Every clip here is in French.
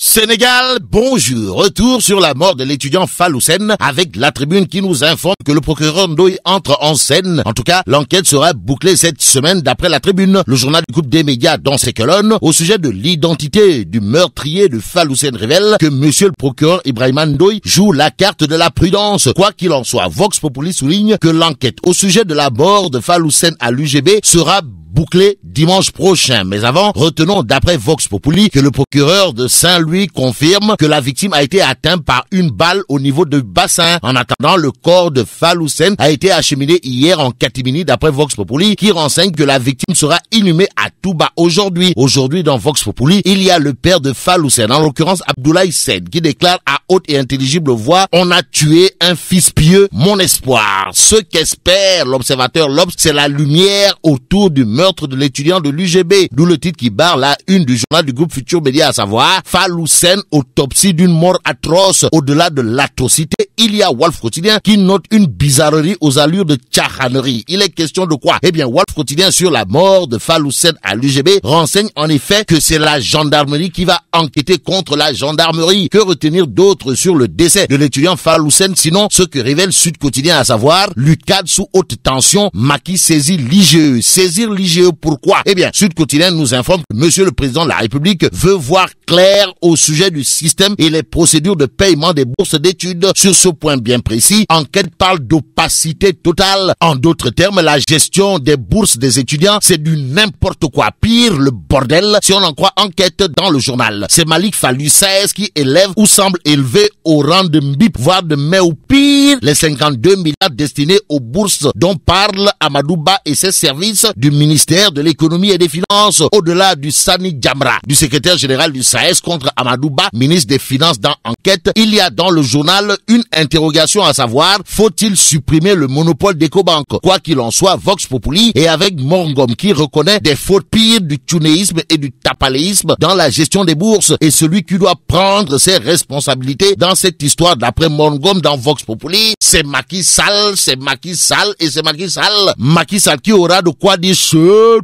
Sénégal, bonjour. Retour sur la mort de l'étudiant Faloussen avec la tribune qui nous informe que le procureur Ndoye entre en scène. En tout cas, l'enquête sera bouclée cette semaine d'après la tribune. Le journal du groupe des médias dans ses colonnes au sujet de l'identité du meurtrier de Faloussen révèle que monsieur le procureur Ibrahim Ndoye joue la carte de la prudence. Quoi qu'il en soit, Vox Populi souligne que l'enquête au sujet de la mort de Faloussen à l'UGB sera bouclé dimanche prochain. Mais avant, retenons d'après Vox Populi que le procureur de Saint-Louis confirme que la victime a été atteinte par une balle au niveau du bassin. En attendant, le corps de Faloussen a été acheminé hier en Katimini, d'après Vox Populi qui renseigne que la victime sera inhumée à Touba aujourd'hui. Aujourd'hui, dans Vox Populi, il y a le père de Faloussen, en l'occurrence Abdoulaye Sen, qui déclare à haute et intelligible voix, on a tué un fils pieux, mon espoir. Ce qu'espère l'observateur Lobs, c'est la lumière autour du meurtre de l'étudiant de l'UGB, d'où le titre qui barre la une du journal du groupe Futur Média, à savoir Faloussen, autopsie d'une mort atroce au-delà de l'atrocité. Il y a Wolf Quotidien qui note une bizarrerie aux allures de tchahanerie. Il est question de quoi Eh bien, Wolf Quotidien sur la mort de Faloussen à l'UGB renseigne en effet que c'est la gendarmerie qui va enquêter contre la gendarmerie. Que retenir d'autres sur le décès de l'étudiant Faloussen sinon ce que révèle Sud Quotidien, à savoir Lucade sous haute tension, maquis saisit l'IGE. Saisir l'IGE pourquoi Eh bien, Sud Quotidien nous informe que Monsieur le Président de la République veut voir clair au sujet du système et les procédures de paiement des bourses d'études. Sur ce point bien précis, enquête parle d'opacité totale. En d'autres termes, la gestion des bourses des étudiants, c'est du n'importe quoi. Pire, le bordel, si on en croit enquête dans le journal. C'est Malik fallu 16 qui élève ou semble élevé au rang de MBIP, voire de MEOPI les 52 milliards destinés aux bourses dont parle Amadouba et ses services du ministère de l'économie et des finances au-delà du Sani Djamra, du secrétaire général du SAES e contre Amadouba, ministre des Finances dans enquête. Il y a dans le journal une interrogation à savoir, faut-il supprimer le monopole d'Ecobank? Quoi qu'il en soit, Vox Populi et avec Morgom qui reconnaît des fautes pires du tunéisme et du tapaléisme dans la gestion des bourses et celui qui doit prendre ses responsabilités dans cette histoire d'après Morgom dans Vox Populi c'est Macky Sall, c'est Macky Sall et c'est Macky Sall. Macky Sall qui aura de quoi dire ce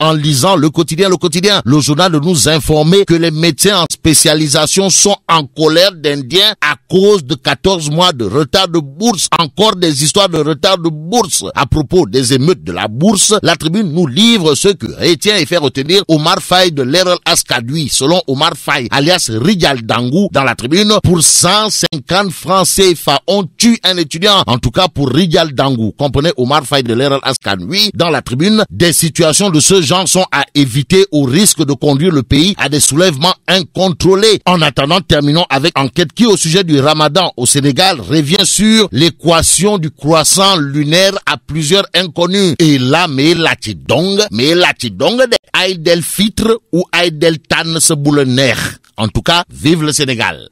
en lisant le quotidien, le quotidien. Le journal de nous informer que les médecins en spécialisation sont en colère d'Indiens à cause de 14 mois de retard de bourse. Encore des histoires de retard de bourse. À propos des émeutes de la bourse, la tribune nous livre ce que retient et fait retenir Omar Faye de l'ERL Askadui, selon Omar Faye, alias Rigal Dangou, dans la tribune, pour 150 francs CFA. On tue un étudiant. En tout cas, pour Rigal Dangou. comprenait Omar Faye de l'Eral oui, dans la tribune. Des situations de ce genre sont à éviter au risque de conduire le pays à des soulèvements incontrôlés. En attendant, terminons avec enquête qui, au sujet du ramadan au Sénégal, revient sur l'équation du croissant lunaire à plusieurs inconnus. Et là, mais la tidong, mais la tidong de ou Aïdel Tan se boule En tout cas, vive le Sénégal.